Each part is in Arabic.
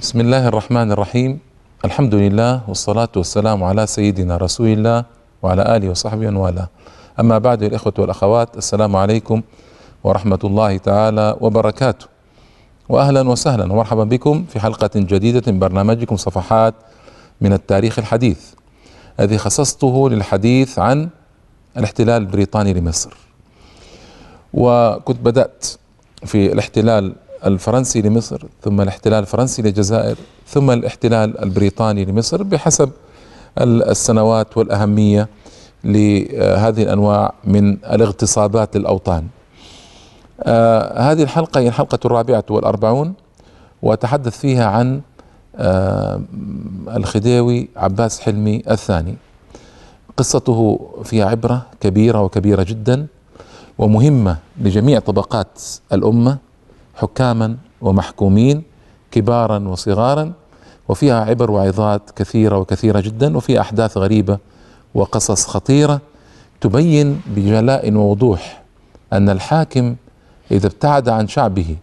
بسم الله الرحمن الرحيم الحمد لله والصلاة والسلام على سيدنا رسول الله وعلى آله وصحبه ومن والاه أما بعد الإخوة والأخوات السلام عليكم ورحمة الله تعالى وبركاته وأهلا وسهلا ومرحبا بكم في حلقة جديدة من برنامجكم صفحات من التاريخ الحديث الذي خصصته للحديث عن الاحتلال البريطاني لمصر وكنت بدأت في الاحتلال الفرنسي لمصر ثم الاحتلال الفرنسي للجزائر ثم الاحتلال البريطاني لمصر بحسب السنوات والأهمية لهذه الأنواع من الاغتصابات للأوطان آه هذه الحلقة هي الحلقة الرابعة والأربعون وأتحدث فيها عن آه الخديوي عباس حلمي الثاني قصته فيها عبرة كبيرة وكبيرة جدا ومهمة لجميع طبقات الأمة حكاما ومحكومين كبارا وصغارا وفيها عبر وعظات كثيرة وكثيرة جدا وفيها أحداث غريبة وقصص خطيرة تبين بجلاء ووضوح أن الحاكم إذا ابتعد عن شعبه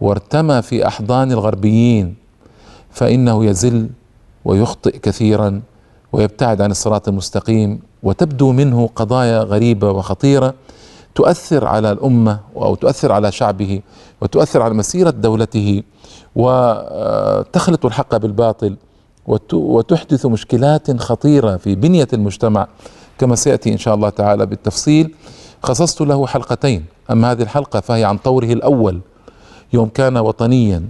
وارتمى في أحضان الغربيين فإنه يزل ويخطئ كثيرا ويبتعد عن الصراط المستقيم وتبدو منه قضايا غريبة وخطيرة تؤثر على الأمة أو تؤثر على شعبه وتؤثر على مسيرة دولته وتخلط الحق بالباطل وتحدث مشكلات خطيرة في بنية المجتمع كما سيأتي إن شاء الله تعالى بالتفصيل خصصت له حلقتين أما هذه الحلقة فهي عن طوره الأول يوم كان وطنيا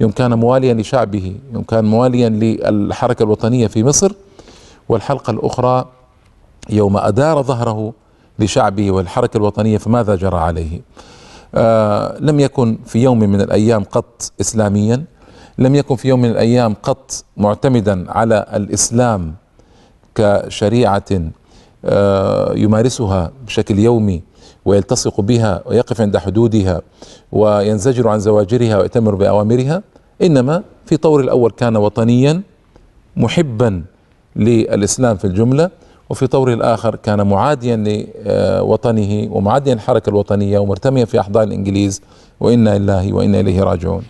يوم كان مواليا لشعبه يوم كان مواليا للحركة الوطنية في مصر والحلقة الأخرى يوم أدار ظهره لشعبه والحركة الوطنية فماذا جرى عليه آه لم يكن في يوم من الأيام قط إسلاميا لم يكن في يوم من الأيام قط معتمدا على الإسلام كشريعة آه يمارسها بشكل يومي ويلتصق بها ويقف عند حدودها وينزجر عن زواجرها ويأتمر بأوامرها إنما في طور الأول كان وطنيا محبا للإسلام في الجملة وفي طوره الآخر كان معاديا لوطنه ومعاديا الحركة الوطنية ومرتميا في أحضان الإنجليز وإنا لله وإنا إليه راجعون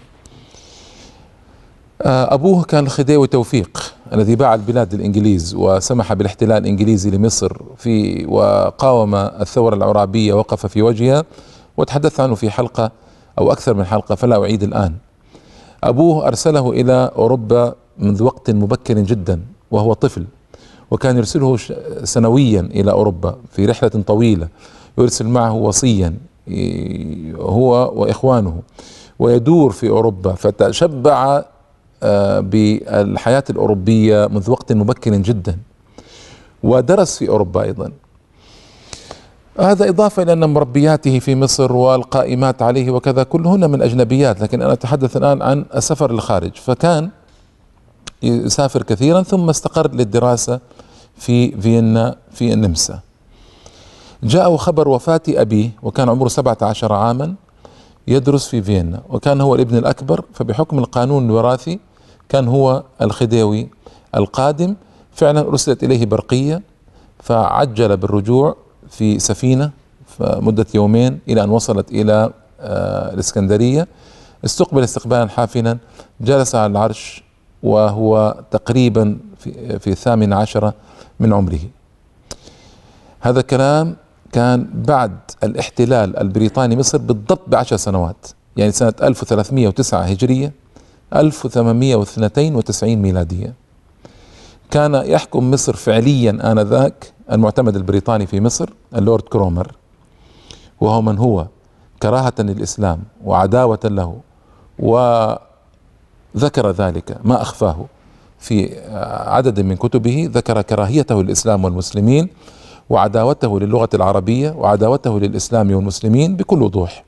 آه، أبوه كان الخديوي توفيق الذي باع البلاد للإنجليز وسمح بالاحتلال الإنجليزي لمصر في وقاوم الثورة العرابية وقف في وجهها وتحدثت عنه في حلقة أو أكثر من حلقة فلا أعيد الآن أبوه أرسله إلى أوروبا منذ وقت مبكر جدا وهو طفل وكان يرسله سنويا إلى أوروبا في رحلة طويلة يرسل معه وصيا هو وإخوانه ويدور في أوروبا فتشبع آه، بالحياة الأوروبية منذ وقت مبكر جدا ودرس في أوروبا أيضا هذا إضافة إلى أن مربياته في مصر والقائمات عليه وكذا كلهن من أجنبيات لكن أنا أتحدث الآن عن السفر للخارج فكان يسافر كثيرا ثم استقر للدراسة في فيينا في النمسا جاءه خبر وفاة أبيه وكان عمره 17 عاما يدرس في فيينا وكان هو الابن الأكبر فبحكم القانون الوراثي كان هو الخديوي القادم فعلا أرسلت إليه برقية فعجل بالرجوع في سفينة مدة يومين إلى أن وصلت إلى آه، الإسكندرية استقبل استقبالا حافلا جلس على العرش وهو تقريبا في, الثامن عشرة من عمره هذا الكلام كان بعد الاحتلال البريطاني مصر بالضبط بعشر سنوات يعني سنة 1309 هجرية 1892 ميلادية كان يحكم مصر فعليا آنذاك المعتمد البريطاني في مصر اللورد كرومر وهو من هو كراهة للإسلام وعداوة له و ذكر ذلك ما أخفاه في آه، عدد من كتبه ذكر كراهيته للإسلام والمسلمين وعداوته للغة العربية وعداوته للإسلام والمسلمين بكل وضوح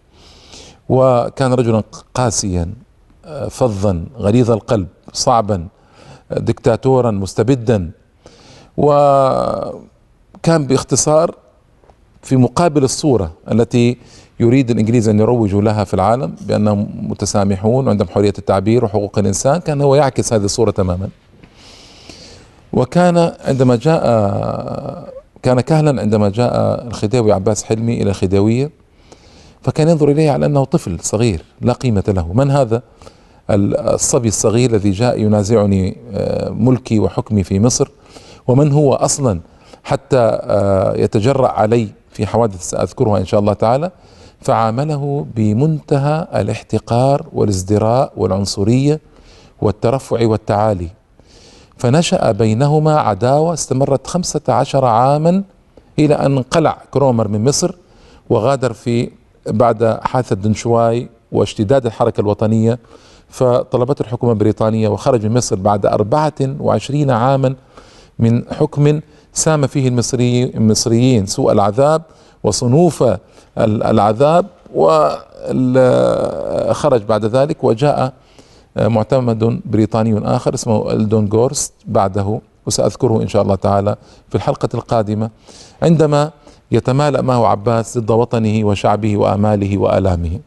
وكان رجلا قاسيا آه، فظا غليظ القلب صعبا آه، دكتاتورا مستبدا وكان باختصار في مقابل الصورة التي يريد الانجليز ان يروجوا لها في العالم بانهم متسامحون وعندهم حريه التعبير وحقوق الانسان كان هو يعكس هذه الصوره تماما وكان عندما جاء كان كهلا عندما جاء الخديوي عباس حلمي الى الخديويه فكان ينظر اليه على انه طفل صغير لا قيمه له من هذا الصبي الصغير الذي جاء ينازعني آه، ملكي وحكمي في مصر ومن هو اصلا حتى آه، يتجرأ علي في حوادث ساذكرها ان شاء الله تعالى فعامله بمنتهى الاحتقار والازدراء والعنصريه والترفع والتعالي فنشا بينهما عداوه استمرت خمسه عشر عاما الى ان انقلع كرومر من مصر وغادر في بعد حادثه دنشواي واشتداد الحركه الوطنيه فطلبته الحكومه البريطانيه وخرج من مصر بعد 24 عاما من حكم سام فيه المصري المصريين سوء العذاب وصنوف العذاب وخرج بعد ذلك وجاء آه، معتمد بريطاني آخر اسمه الدون غورست بعده وسأذكره إن شاء الله تعالى في الحلقة القادمة عندما يتمالأ معه عباس ضد وطنه وشعبه وآماله وآلامه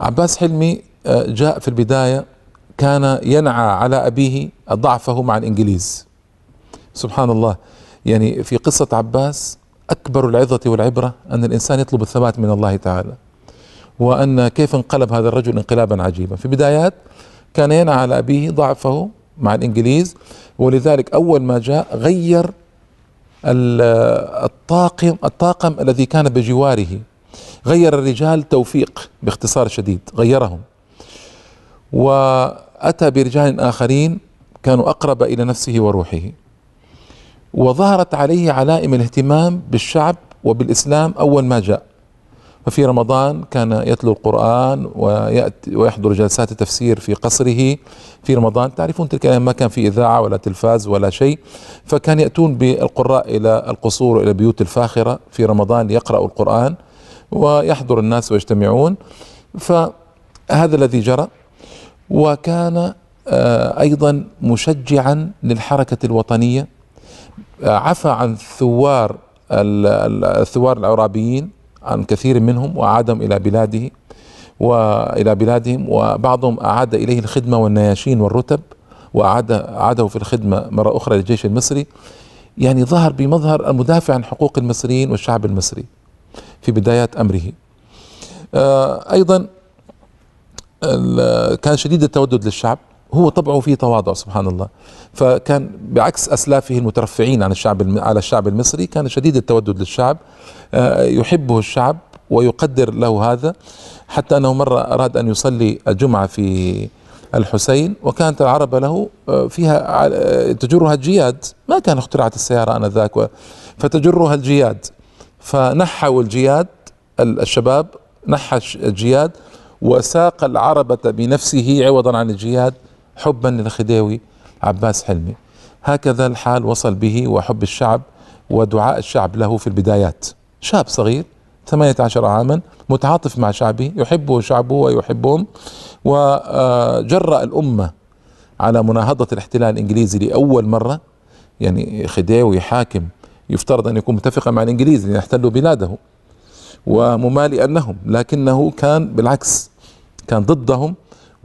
عباس حلمي آه، جاء في البداية كان ينعى على أبيه ضعفه مع الإنجليز سبحان الله يعني في قصة عباس أكبر العظة والعبرة أن الإنسان يطلب الثبات من الله تعالى وأن كيف انقلب هذا الرجل انقلابا عجيبا في بدايات كان ينعى على أبيه ضعفه مع الإنجليز ولذلك أول ما جاء غير الطاقم الطاقم الذي كان بجواره غير الرجال توفيق باختصار شديد غيرهم وأتى برجال آخرين كانوا أقرب إلى نفسه وروحه وظهرت عليه علائم الاهتمام بالشعب وبالإسلام أول ما جاء ففي رمضان كان يتلو القرآن ويأتي ويحضر جلسات التفسير في قصره في رمضان تعرفون تلك الأيام ما كان في إذاعة ولا تلفاز ولا شيء فكان يأتون بالقراء إلى القصور إلى البيوت الفاخرة في رمضان ليقرأوا القرآن ويحضر الناس ويجتمعون فهذا الذي جرى وكان آه، أيضا مشجعا للحركة الوطنية عفى عن ثوار الثوار العرابيين عن كثير منهم وأعادهم إلى بلاده وإلى بلادهم وبعضهم أعاد إليه الخدمة والنياشين والرتب وأعاد أعاده في الخدمة مرة أخرى للجيش المصري يعني ظهر بمظهر المدافع عن حقوق المصريين والشعب المصري في بدايات أمره آه، أيضا كان شديد التودد للشعب هو طبعه فيه تواضع سبحان الله فكان بعكس أسلافه المترفعين عن الشعب على الشعب المصري كان شديد التودد للشعب آه، يحبه الشعب ويقدر له هذا حتى أنه مرة أراد أن يصلي الجمعة في الحسين وكانت العرب له آه، فيها آه، تجرها الجياد ما كان اخترعت السيارة آنذاك فتجرها الجياد فنحوا الجياد الشباب نحى الجياد وساق العربة بنفسه عوضا عن الجياد حبا للخداوي عباس حلمي هكذا الحال وصل به وحب الشعب ودعاء الشعب له في البدايات شاب صغير 18 عاما متعاطف مع شعبه يحبه شعبه ويحبهم وجرأ الأمة على مناهضة الاحتلال الإنجليزي لأول مرة يعني خديوي حاكم يفترض أن يكون متفقا مع الإنجليز ليحتلوا بلاده وممالئا لهم لكنه كان بالعكس كان ضدهم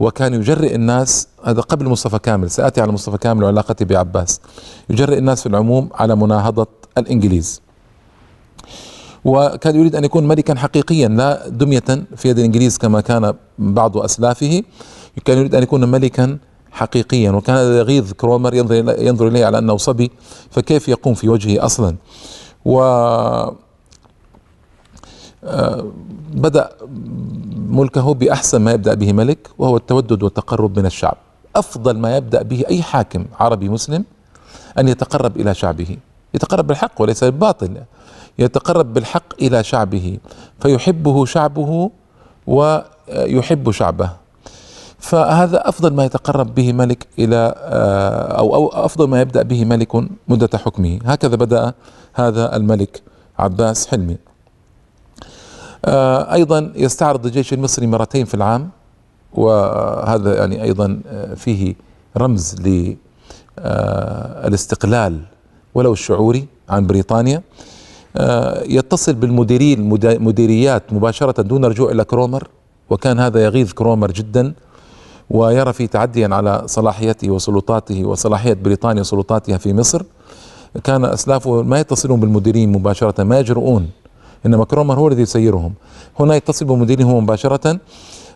وكان يجرئ الناس هذا قبل مصطفى كامل سآتي على مصطفى كامل وعلاقتي بعباس يجرئ الناس في العموم على مناهضة الإنجليز وكان يريد أن يكون ملكا حقيقيا لا دمية في يد الإنجليز كما كان بعض أسلافه كان يريد أن يكون ملكا حقيقيا وكان يغيظ كرومر ينظر, ينظر إليه على أنه صبي فكيف يقوم في وجهه أصلا و بدأ ملكه بأحسن ما يبدأ به ملك وهو التودد والتقرب من الشعب أفضل ما يبدأ به أي حاكم عربي مسلم أن يتقرب إلى شعبه يتقرب بالحق وليس بالباطل يتقرب بالحق إلى شعبه فيحبه شعبه ويحب شعبه فهذا أفضل ما يتقرب به ملك إلى آه، أو أفضل ما يبدأ به ملك مدة حكمه هكذا بدأ هذا الملك عباس حلمي آه، أيضا يستعرض الجيش المصري مرتين في العام وهذا يعني أيضا آه، فيه رمز للاستقلال آه، ولو الشعوري عن بريطانيا يتصل بالمديرين مديريات مباشرة دون رجوع إلى كرومر وكان هذا يغيظ كرومر جدا ويرى في تعديا على صلاحيته وسلطاته وصلاحية بريطانيا وسلطاتها في مصر كان أسلافه ما يتصلون بالمديرين مباشرة ما يجرؤون إنما كرومر هو الذي يسيرهم هنا يتصل بمديره مباشرة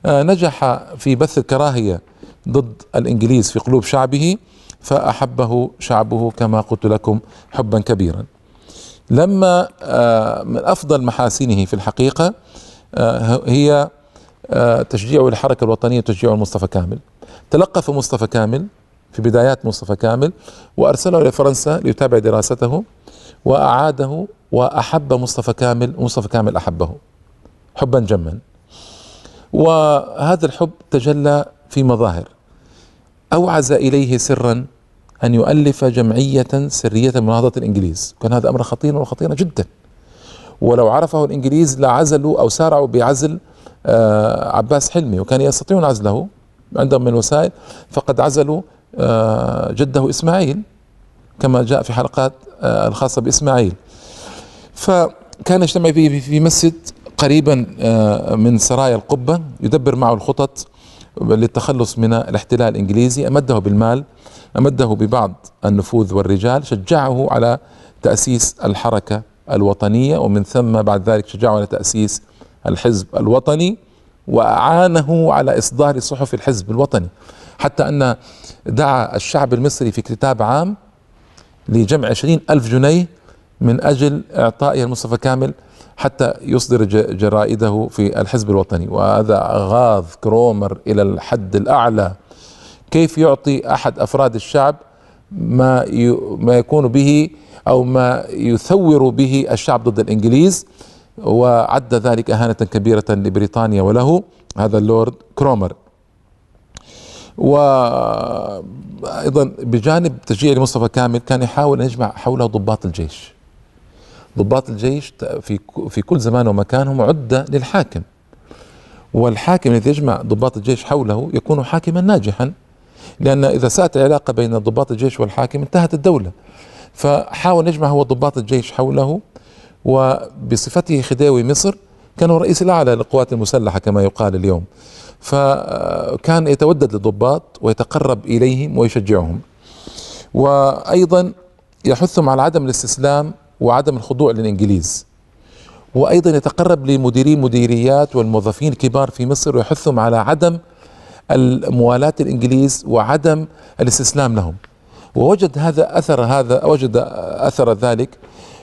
آه، نجح في بث الكراهية ضد الإنجليز في قلوب شعبه فأحبه شعبه كما قلت لكم حبا كبيرا لما آه، من أفضل محاسنه في الحقيقة آه، هي تشجيع الحركة الوطنية تشجيع مصطفى كامل تلقف مصطفى كامل في بدايات مصطفى كامل وأرسله إلى فرنسا ليتابع دراسته وأعاده وأحب مصطفى كامل ومصطفى كامل أحبه حبا جما وهذا الحب تجلى في مظاهر أوعز إليه سرا أن يؤلف جمعية سرية مناهضة الإنجليز كان هذا أمر خطير وخطير جدا ولو عرفه الإنجليز لعزلوا أو سارعوا بعزل آه، عباس حلمي وكان يستطيعون عزله عندهم من الوسائل فقد عزلوا آه، جده إسماعيل كما جاء في حلقات آه، الخاصة بإسماعيل فكان يجتمع في في مسجد قريبا آه، من سرايا القبة يدبر معه الخطط للتخلص من الاحتلال الإنجليزي أمده بالمال أمده ببعض النفوذ والرجال شجعه على تأسيس الحركة الوطنية ومن ثم بعد ذلك شجعه على تأسيس الحزب الوطني وأعانه على إصدار صحف الحزب الوطني حتى أن دعا الشعب المصري في كتاب عام لجمع عشرين ألف جنيه من أجل اعطائه المصطفى كامل حتى يصدر جرائده في الحزب الوطني وهذا غاض كرومر إلى الحد الأعلى كيف يعطي أحد أفراد الشعب ما ما يكون به أو ما يثور به الشعب ضد الإنجليز وعد ذلك إهانة كبيرة لبريطانيا وله هذا اللورد كرومر وأيضا بجانب تشجيع لمصطفى كامل كان يحاول أن يجمع حوله ضباط الجيش ضباط الجيش في في كل زمان ومكان هم عدة للحاكم والحاكم الذي يجمع ضباط الجيش حوله يكون حاكما ناجحا لأن إذا ساءت العلاقة بين ضباط الجيش والحاكم انتهت الدولة فحاول يجمع هو ضباط الجيش حوله وبصفته خديوي مصر كان هو الرئيس الأعلى للقوات المسلحة كما يقال اليوم فكان آه، يتودد للضباط ويتقرب إليهم ويشجعهم وأيضا يحثهم على عدم الاستسلام وعدم الخضوع للإنجليز وأيضا يتقرب لمديري مديريات والموظفين الكبار في مصر ويحثهم على عدم موالاة الإنجليز وعدم الاستسلام لهم ووجد هذا أثر هذا وجد أثر ذلك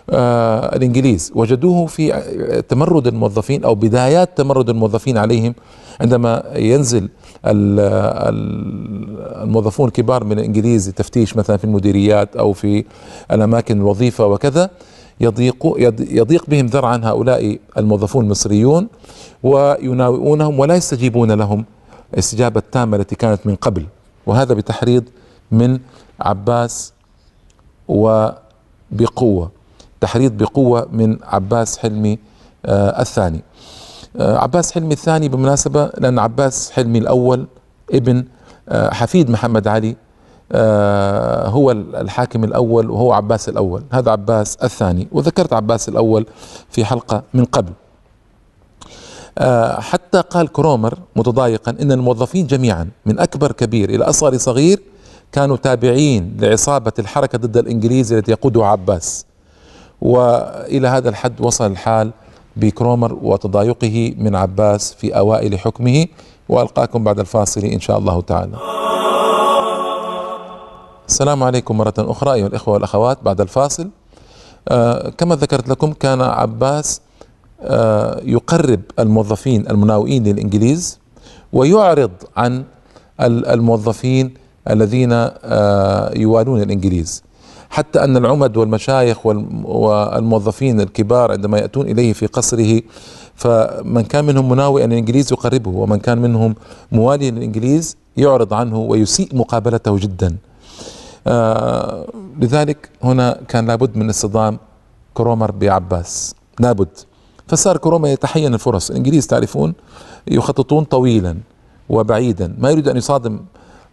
آه الإنجليز وجدوه في تمرد الموظفين أو بدايات تمرد الموظفين عليهم عندما ينزل الموظفون الكبار من الانجليزي تفتيش مثلا في المديريات او في الاماكن الوظيفه وكذا يضيق يضيق بهم ذرعا هؤلاء الموظفون المصريون ويناوئونهم ولا يستجيبون لهم الاستجابه التامه التي كانت من قبل وهذا بتحريض من عباس وبقوه تحريض بقوه من عباس حلمي آه الثاني آه، عباس حلمي الثاني بالمناسبة لأن عباس حلمي الأول ابن آه، حفيد محمد علي آه، هو الحاكم الأول وهو عباس الأول هذا عباس الثاني وذكرت عباس الأول في حلقة من قبل حتى قال كرومر متضايقا إن الموظفين جميعا من أكبر كبير إلى أصغر صغير كانوا تابعين لعصابة الحركة ضد الإنجليز التي يقودها عباس وإلى هذا الحد وصل الحال بكرومر وتضايقه من عباس في أوائل حكمه وألقاكم بعد الفاصل إن شاء الله تعالى السلام عليكم مرة أخرى أيها الإخوة والأخوات بعد الفاصل آه كما ذكرت لكم كان عباس آه يقرب الموظفين المناوئين للإنجليز ويعرض عن الموظفين الذين آه يوالون الإنجليز حتى أن العمد والمشايخ والموظفين الكبار عندما يأتون إليه في قصره فمن كان منهم مناوئا الإنجليز يقربه ومن كان منهم مواليا للإنجليز يعرض عنه ويسيء مقابلته جدا آه لذلك هنا كان لابد من اصطدام كرومر بعباس لابد فصار كرومر يتحين الفرص الإنجليز تعرفون يخططون طويلا وبعيدا ما يريد أن يصادم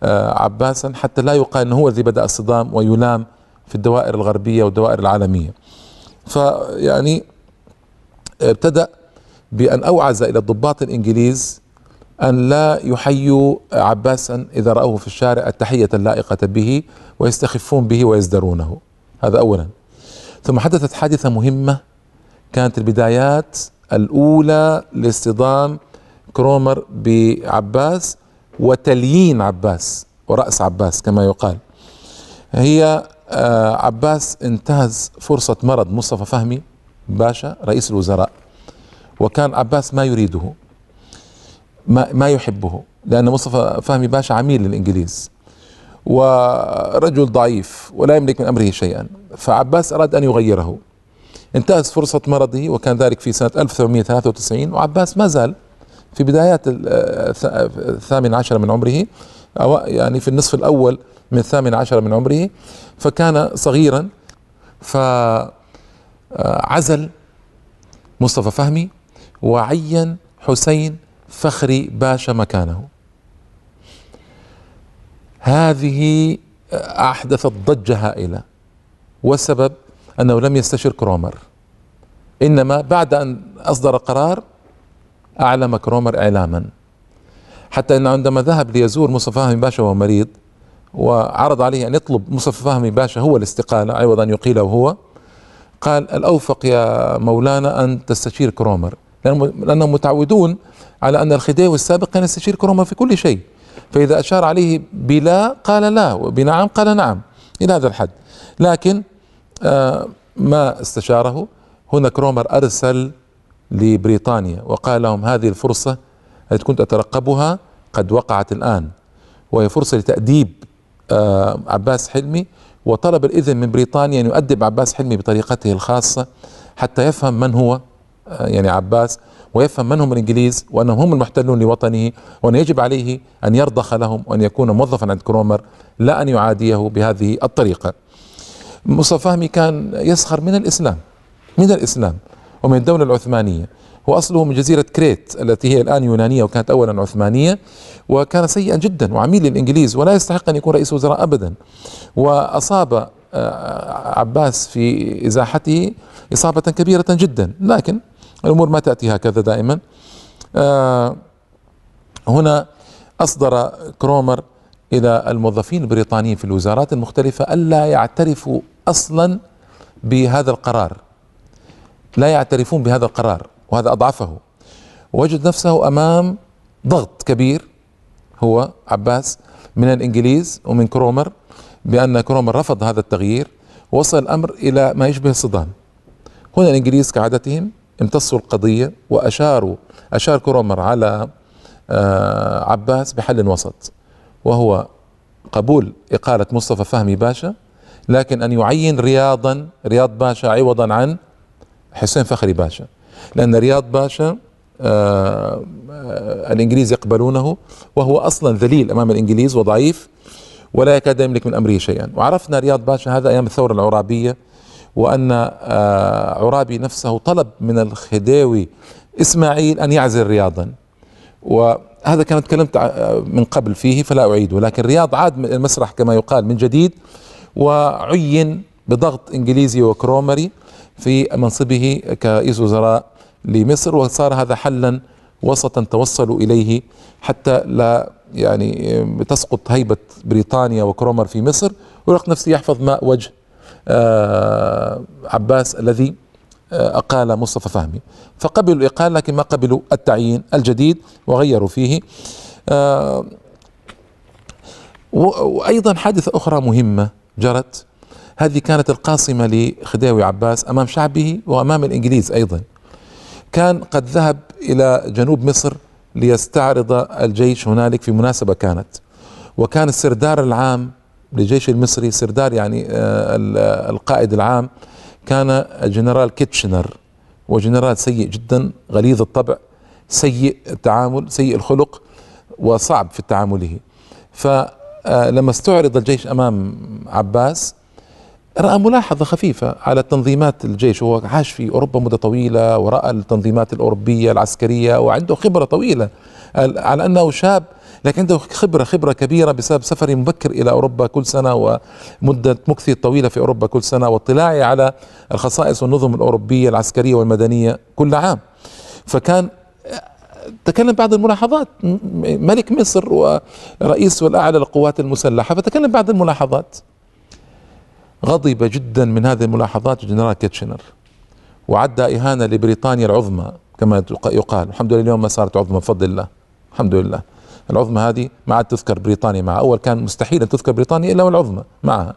آه عباسا حتى لا يقال أنه هو الذي بدأ الصدام ويلام في الدوائر الغربية والدوائر العالمية فيعني آه، ابتدأ بأن أوعز إلى الضباط الإنجليز أن لا يحيوا عباسا إذا رأوه في الشارع التحية اللائقة به ويستخفون به ويزدرونه هذا أولا ثم حدثت حادثة مهمة كانت البدايات الأولى لاصطدام كرومر بعباس وتليين عباس ورأس عباس كما يقال هي آه، عباس انتهز فرصة مرض مصطفى فهمي باشا رئيس الوزراء وكان عباس ما يريده ما, ما يحبه لأن مصطفى فهمي باشا عميل للإنجليز ورجل ضعيف ولا يملك من أمره شيئا فعباس أراد أن يغيره انتهز فرصة مرضه وكان ذلك في سنة 1893 وعباس ما زال في بدايات آه، آه، الثامن عشر من عمره أو يعني في النصف الأول من الثامن عشر من عمره فكان صغيرا فعزل مصطفى فهمي وعين حسين فخري باشا مكانه هذه أحدثت ضجة هائلة والسبب أنه لم يستشر كرومر إنما بعد أن أصدر قرار أعلم كرومر إعلاما حتى أنه عندما ذهب ليزور مصطفى فهمي باشا وهو مريض وعرض عليه أن يطلب مصطفى فهمي باشا هو الاستقالة عوض أن يقيله هو قال الأوفق يا مولانا أن تستشير كرومر لأنهم متعودون على أن الخديوي السابق كان يستشير كرومر في كل شيء فإذا أشار عليه بلا قال لا وبنعم قال نعم إلى هذا الحد لكن آه، ما استشاره هنا كرومر أرسل لبريطانيا وقال لهم هذه الفرصة التي كنت أترقبها قد وقعت الآن وهي فرصة لتأديب آه، عباس حلمي وطلب الإذن من بريطانيا أن يؤدب عباس حلمي بطريقته الخاصة حتى يفهم من هو آه، يعني عباس ويفهم من هم الإنجليز وأنهم هم المحتلون لوطنه وأن يجب عليه أن يرضخ لهم وأن يكون موظفا عند كرومر لا أن يعاديه بهذه الطريقة مصطفى فهمي كان يسخر من الإسلام من الإسلام ومن الدولة العثمانية هو أصله من جزيرة كريت التي هي الآن يونانية وكانت أولا عثمانية وكان سيئا جدا وعميل للإنجليز ولا يستحق أن يكون رئيس وزراء أبدا وأصاب آه، عباس في إزاحته إصابة كبيرة جدا لكن الأمور ما تأتي هكذا دائما آه، هنا أصدر كرومر إلى الموظفين البريطانيين في الوزارات المختلفة ألا يعترفوا أصلا بهذا القرار لا يعترفون بهذا القرار وهذا أضعفه وجد نفسه أمام ضغط كبير هو عباس من الإنجليز ومن كرومر بأن كرومر رفض هذا التغيير وصل الأمر إلى ما يشبه الصدام هنا الإنجليز كعادتهم امتصوا القضية وأشاروا أشار كرومر على آه، عباس بحل وسط وهو قبول إقالة مصطفى فهمي باشا لكن أن يعين رياضا رياض باشا عوضا عن حسين فخري باشا لأن رياض باشا آه، آه، الإنجليز يقبلونه وهو أصلا ذليل أمام الإنجليز وضعيف ولا يكاد يملك من أمره شيئا وعرفنا رياض باشا هذا أيام الثورة العرابية وأن آه، عرابي نفسه طلب من الخديوي إسماعيل أن يعزل رياضا وهذا كانت تكلمت من قبل فيه فلا أعيده لكن رياض عاد من المسرح كما يقال من جديد وعين بضغط إنجليزي وكرومري في منصبه كرئيس وزراء لمصر وصار هذا حلا وسطا توصلوا اليه حتى لا يعني تسقط هيبه بريطانيا وكرومر في مصر ورق نفسه يحفظ ماء وجه آه، عباس الذي آه، أقال مصطفى فهمي فقبلوا الإقالة لكن ما قبلوا التعيين الجديد وغيروا فيه آه، وأيضا حادثة أخرى مهمة جرت هذه كانت القاصمة لخديوي عباس أمام شعبه وأمام الإنجليز أيضا كان قد ذهب إلى جنوب مصر ليستعرض الجيش هنالك في مناسبة كانت وكان السردار العام للجيش المصري سردار يعني آه، القائد العام كان الجنرال كيتشنر وجنرال سيء جدا غليظ الطبع سيء التعامل سيء الخلق وصعب في تعامله فلما آه، استعرض الجيش امام عباس راى ملاحظه خفيفه على تنظيمات الجيش هو عاش في اوروبا مده طويله وراى التنظيمات الاوروبيه العسكريه وعنده خبره طويله على انه شاب لكن عنده خبره خبره كبيره بسبب سفري مبكر الى اوروبا كل سنه ومده مكثي الطويله في اوروبا كل سنه واطلاعي على الخصائص والنظم الاوروبيه العسكريه والمدنيه كل عام فكان تكلم بعض الملاحظات ملك مصر ورئيس الأعلى للقوات المسلحة فتكلم بعض الملاحظات غضب جدا من هذه الملاحظات جنرال كيتشنر وعدى إهانة لبريطانيا العظمى كما يقال الحمد لله اليوم ما صارت عظمى بفضل الله الحمد لله العظمى هذه ما عاد تذكر بريطانيا معها أول كان مستحيل أن تذكر بريطانيا إلا والعظمى معها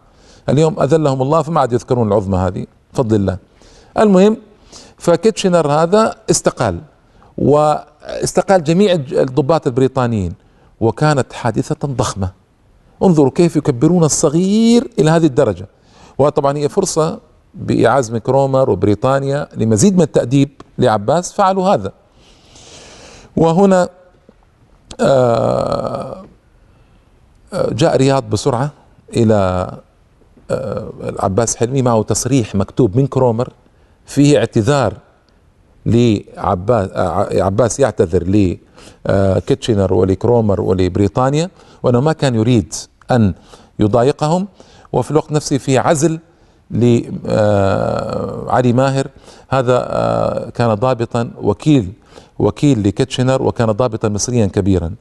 اليوم أذلهم الله فما عاد يذكرون العظمى هذه بفضل الله المهم فكيتشنر هذا استقال واستقال جميع الضباط البريطانيين وكانت حادثة ضخمة انظروا كيف يكبرون الصغير إلى هذه الدرجة وطبعا هي فرصة بإعاز كرومر وبريطانيا لمزيد من التأديب لعباس فعلوا هذا وهنا آه، آه، جاء رياض بسرعة إلى آه، عباس حلمي معه تصريح مكتوب من كرومر فيه اعتذار لعباس عباس يعتذر لكيتشنر ولكرومر ولبريطانيا وانه ما كان يريد ان يضايقهم وفي الوقت نفسه في عزل لعلي آه، ماهر هذا آه، كان ضابطا وكيل وكيل لكيتشنر وكان ضابطا مصريا كبيرا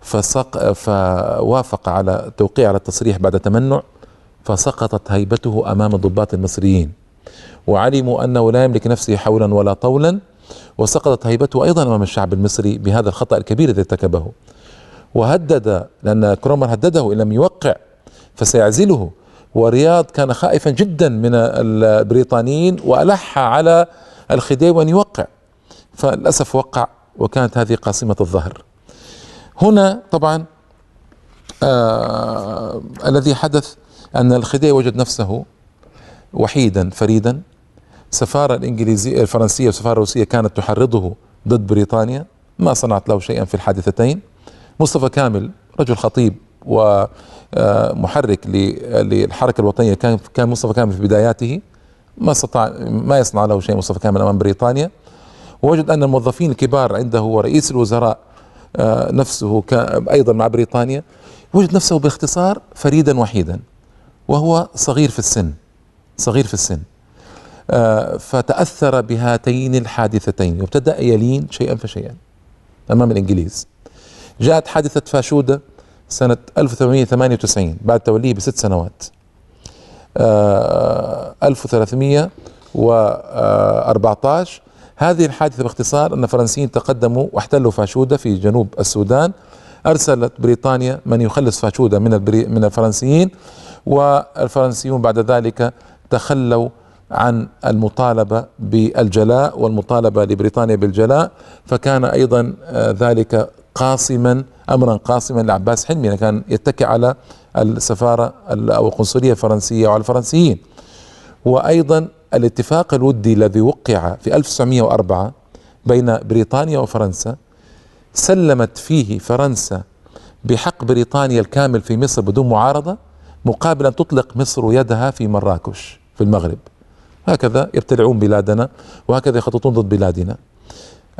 فسق فوافق على توقيع على التصريح بعد تمنع فسقطت هيبته امام الضباط المصريين وعلموا انه لا يملك نفسه حولا ولا طولا وسقطت هيبته ايضا امام الشعب المصري بهذا الخطا الكبير الذي ارتكبه وهدد لان كرومر هدده ان لم يوقع فسيعزله ورياض كان خائفا جدا من البريطانيين والح على الخديوي ان يوقع فللاسف وقع وكانت هذه قاصمه الظهر هنا طبعا آه الذي حدث ان الخديوي وجد نفسه وحيدا فريدا السفاره الانجليزيه الفرنسيه والسفاره الروسيه كانت تحرضه ضد بريطانيا ما صنعت له شيئا في الحادثتين مصطفى كامل رجل خطيب ومحرك آه، آه، للحركه الوطنيه كان كان مصطفى كامل في بداياته ما استطاع ما يصنع له شيء مصطفى كامل امام بريطانيا ووجد ان الموظفين الكبار عنده ورئيس الوزراء آه، نفسه ايضا مع بريطانيا وجد نفسه باختصار فريدا وحيدا وهو صغير في السن صغير في السن فتاثر بهاتين الحادثتين وابتدا يلين شيئا فشيئا امام الانجليز جاءت حادثه فاشوده سنة 1898 بعد توليه بست سنوات 1314 آه، هذه الحادثة باختصار أن الفرنسيين تقدموا واحتلوا فاشودة في جنوب السودان أرسلت بريطانيا من يخلص فاشودة من من الفرنسيين والفرنسيون بعد ذلك تخلوا عن المطالبه بالجلاء والمطالبه لبريطانيا بالجلاء فكان ايضا آه، ذلك قاصما امرا قاصما لعباس حلمي كان يتكئ على السفاره او القنصليه الفرنسيه وعلى الفرنسيين وايضا الاتفاق الودي الذي وقع في 1904 بين بريطانيا وفرنسا سلمت فيه فرنسا بحق بريطانيا الكامل في مصر بدون معارضه مقابل ان تطلق مصر يدها في مراكش في المغرب هكذا يبتلعون بلادنا وهكذا يخططون ضد بلادنا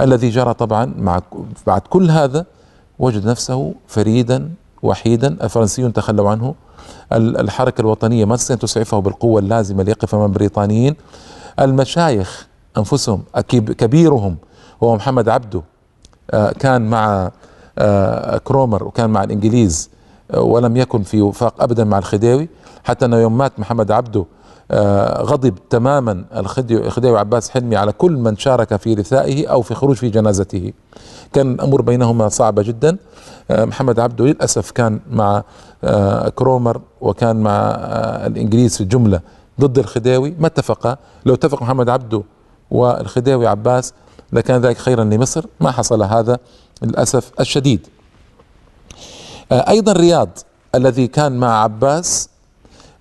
الذي جرى طبعا مع بعد كل هذا وجد نفسه فريدا وحيدا الفرنسيون تخلوا عنه الحركة الوطنية ما تستطيع تسعفه بالقوة اللازمة ليقف أمام البريطانيين المشايخ أنفسهم كبيرهم هو محمد عبده آه، كان مع آه، كرومر وكان مع الإنجليز آه، ولم يكن في وفاق أبدا مع الخديوي حتى أنه يوم مات محمد عبده آه، غضب تماما الخديوي عباس حلمي على كل من شارك في رثائه أو في خروج في جنازته كان الأمر بينهما صعبة جدا آه، محمد عبده للأسف كان مع آه، كرومر وكان مع الإنجليز في الجملة ضد الخديوي ما اتفقا لو اتفق محمد عبده والخديوي عباس لكان ذلك خيرا لمصر ما حصل هذا للأسف الشديد أيضا رياض الذي كان مع عباس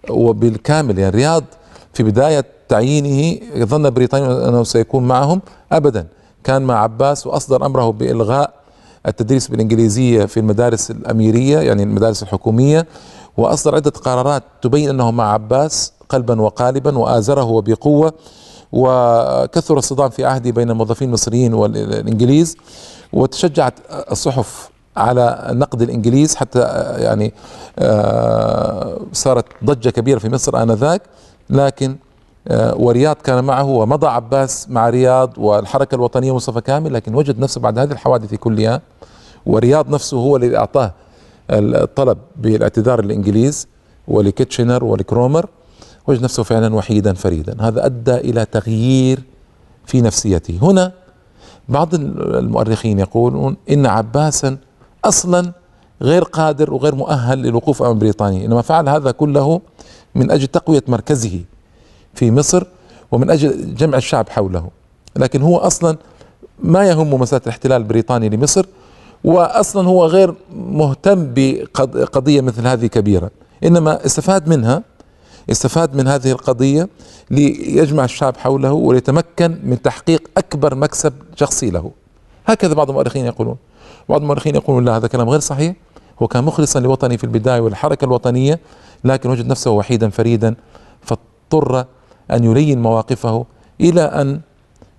وبالكامل يعني رياض في بداية تعيينه ظن بريطانيا أنه سيكون معهم أبدا كان مع عباس وأصدر أمره بإلغاء التدريس بالإنجليزية في المدارس الأميرية يعني المدارس الحكومية وأصدر عدة قرارات تبين أنه مع عباس قلبا وقالبا وآزره بقوة وكثر الصدام في عهده بين الموظفين المصريين والإنجليز وتشجعت الصحف على نقد الانجليز حتى يعني آه، صارت ضجه كبيره في مصر انذاك لكن آه، ورياض كان معه ومضى عباس مع رياض والحركة الوطنية مصطفى كامل لكن وجد نفسه بعد هذه الحوادث كلها ورياض نفسه هو الذي أعطاه الطلب بالاعتذار للإنجليز ولكيتشنر ولكرومر وجد نفسه فعلا وحيدا فريدا هذا أدى إلى تغيير في نفسيته هنا بعض المؤرخين يقولون إن عباسا أصلا غير قادر وغير مؤهل للوقوف أمام بريطانيا إنما فعل هذا كله من أجل تقوية مركزه في مصر ومن أجل جمع الشعب حوله لكن هو أصلا ما يهمه مسألة الاحتلال البريطاني لمصر وأصلا هو غير مهتم بقضية مثل هذه كبيرة إنما استفاد منها استفاد من هذه القضية ليجمع الشعب حوله وليتمكن من تحقيق أكبر مكسب شخصي له هكذا بعض المؤرخين يقولون بعض المؤرخين يقولون لا هذا كلام غير صحيح وكان مخلصا لوطني في البداية والحركة الوطنية لكن وجد نفسه وحيدا فريدا فاضطر أن يلين مواقفه إلى أن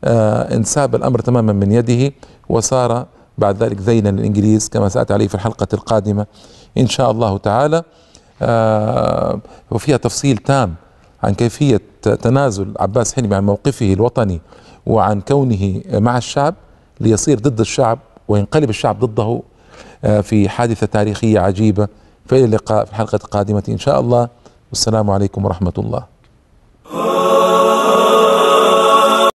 آه، انساب الأمر تماما من يده وصار بعد ذلك ذينا للإنجليز كما سأتي عليه في الحلقة القادمة إن شاء الله تعالى آه، وفيها تفصيل تام عن كيفية تنازل عباس حلمي عن موقفه الوطني وعن كونه مع الشعب ليصير ضد الشعب وينقلب الشعب ضده آه، في حادثة تاريخية عجيبة فإلى اللقاء في الحلقة القادمة إن شاء الله والسلام عليكم ورحمة الله